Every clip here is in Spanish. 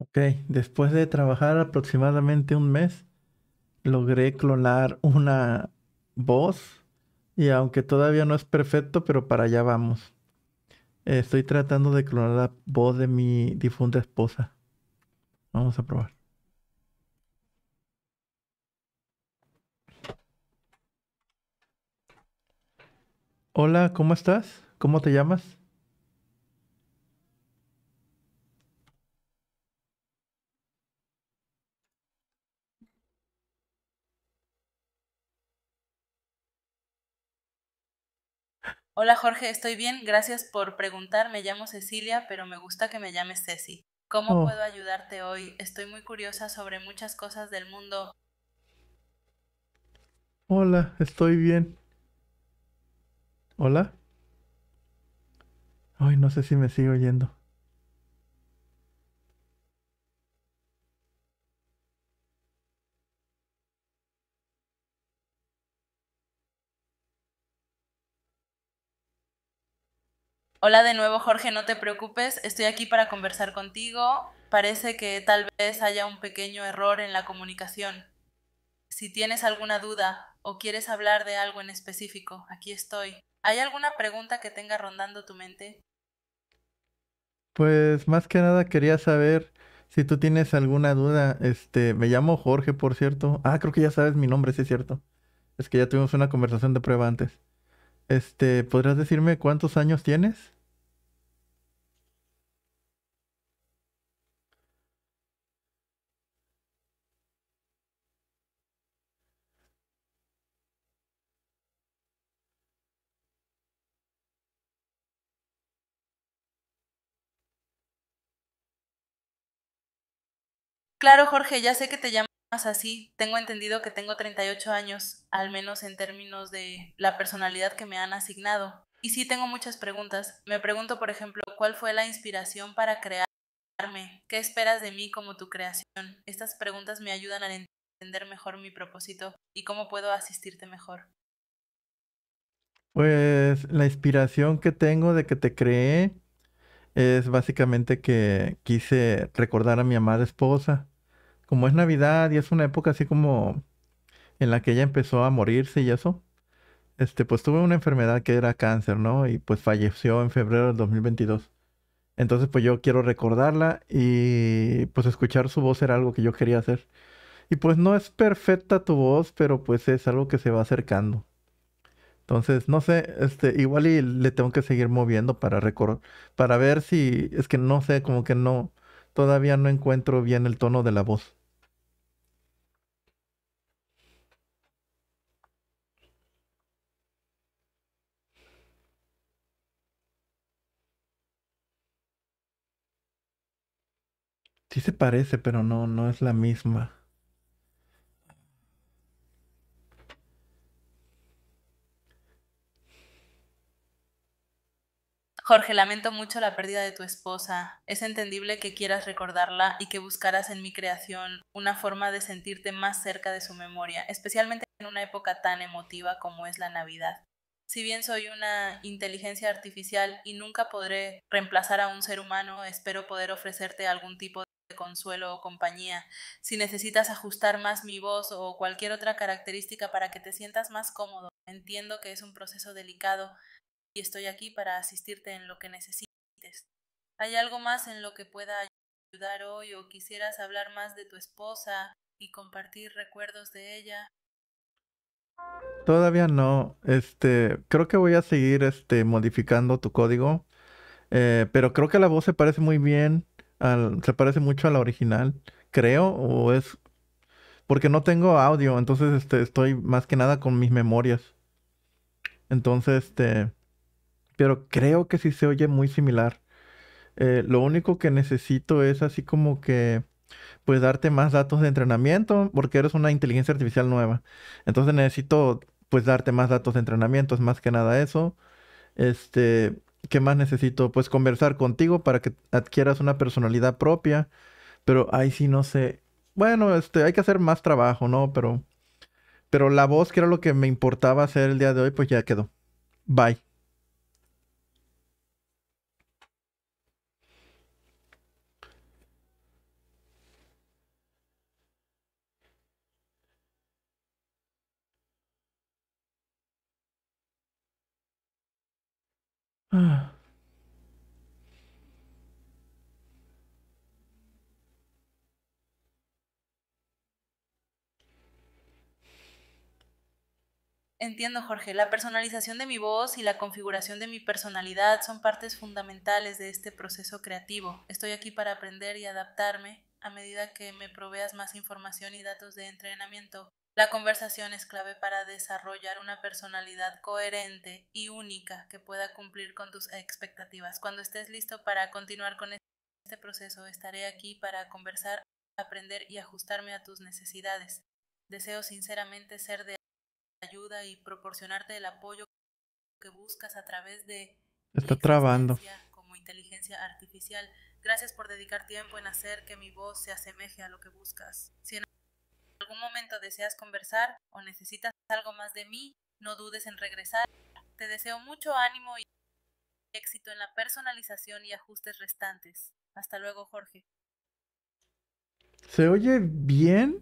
Ok, después de trabajar aproximadamente un mes, logré clonar una voz y aunque todavía no es perfecto, pero para allá vamos. estoy tratando de clonar la voz de mi difunta esposa. Vamos a probar. Hola, ¿cómo estás? ¿Cómo te llamas? Hola Jorge, estoy bien, gracias por preguntar. Me llamo Cecilia, pero me gusta que me llames Ceci. ¿Cómo oh. puedo ayudarte hoy? Estoy muy curiosa sobre muchas cosas del mundo. Hola, estoy bien. Hola. Ay, no sé si me sigo oyendo. Hola de nuevo Jorge, no te preocupes, estoy aquí para conversar contigo. Parece que tal vez haya un pequeño error en la comunicación. Si tienes alguna duda o quieres hablar de algo en específico, aquí estoy. ¿Hay alguna pregunta que tenga rondando tu mente? Pues más que nada quería saber si tú tienes alguna duda. Este, me llamo Jorge, por cierto. Ah, creo que ya sabes mi nombre, sí es cierto. Es que ya tuvimos una conversación de prueba antes. Este, ¿podrás decirme cuántos años tienes? Claro, Jorge, ya sé que te llamo así, tengo entendido que tengo 38 años, al menos en términos de la personalidad que me han asignado. Y sí tengo muchas preguntas. Me pregunto, por ejemplo, ¿cuál fue la inspiración para crearme? ¿Qué esperas de mí como tu creación? Estas preguntas me ayudan a entender mejor mi propósito y cómo puedo asistirte mejor. Pues la inspiración que tengo de que te creé es básicamente que quise recordar a mi amada esposa como es Navidad y es una época así como en la que ella empezó a morirse y eso, este, pues tuve una enfermedad que era cáncer, ¿no? Y pues falleció en febrero del 2022. Entonces, pues yo quiero recordarla y pues escuchar su voz era algo que yo quería hacer. Y pues no es perfecta tu voz, pero pues es algo que se va acercando. Entonces, no sé, este, igual y le tengo que seguir moviendo para recordar, para ver si, es que no sé, como que no, todavía no encuentro bien el tono de la voz. se parece, pero no, no es la misma. Jorge, lamento mucho la pérdida de tu esposa. Es entendible que quieras recordarla y que buscaras en mi creación una forma de sentirte más cerca de su memoria, especialmente en una época tan emotiva como es la Navidad. Si bien soy una inteligencia artificial y nunca podré reemplazar a un ser humano, espero poder ofrecerte algún tipo de consuelo o compañía, si necesitas ajustar más mi voz o cualquier otra característica para que te sientas más cómodo. Entiendo que es un proceso delicado y estoy aquí para asistirte en lo que necesites. ¿Hay algo más en lo que pueda ayudar hoy o quisieras hablar más de tu esposa y compartir recuerdos de ella? Todavía no. Este, creo que voy a seguir este modificando tu código. Eh, pero creo que la voz se parece muy bien se parece mucho a la original, creo, o es porque no tengo audio, entonces este, estoy más que nada con mis memorias. Entonces, este, pero creo que sí se oye muy similar. Eh, lo único que necesito es así como que, pues darte más datos de entrenamiento, porque eres una inteligencia artificial nueva. Entonces necesito, pues darte más datos de entrenamiento, es más que nada eso. Este, ¿Qué más necesito? Pues conversar contigo para que adquieras una personalidad propia. Pero ahí sí no sé. Bueno, este, hay que hacer más trabajo, ¿no? Pero, pero la voz, que era lo que me importaba hacer el día de hoy, pues ya quedó. Bye. Ah. Entiendo, Jorge. La personalización de mi voz y la configuración de mi personalidad son partes fundamentales de este proceso creativo. Estoy aquí para aprender y adaptarme a medida que me proveas más información y datos de entrenamiento. La conversación es clave para desarrollar una personalidad coherente y única que pueda cumplir con tus expectativas. Cuando estés listo para continuar con este proceso, estaré aquí para conversar, aprender y ajustarme a tus necesidades. Deseo sinceramente ser de ayuda y proporcionarte el apoyo que buscas a través de... Está trabando. Como inteligencia artificial. Gracias por dedicar tiempo en hacer que mi voz se asemeje a lo que buscas. Si algún momento deseas conversar o necesitas algo más de mí, no dudes en regresar. Te deseo mucho ánimo y éxito en la personalización y ajustes restantes. Hasta luego, Jorge. Se oye bien,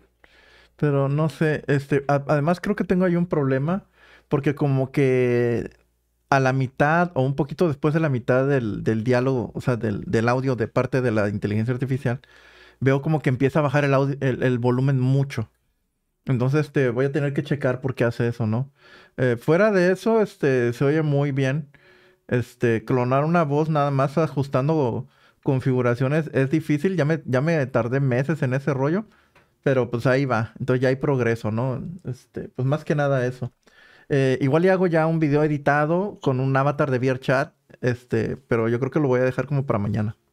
pero no sé, este, además creo que tengo ahí un problema, porque como que a la mitad o un poquito después de la mitad del, del diálogo, o sea, del, audio de parte de la inteligencia artificial, veo como que empieza a bajar el, volumen mucho. Entonces, este, voy a tener que checar por qué hace eso, ¿no? Eh, fuera de eso, este, se oye muy bien. Este, clonar una voz nada más ajustando configuraciones es difícil. Ya me, me tardé meses en ese rollo. Pero pues ahí va. Entonces ya hay progreso, ¿no? Este, pues más que nada eso. Eh, igual ya hago ya un video editado con un avatar de VRChat. Este, pero yo creo que lo voy a dejar como para mañana.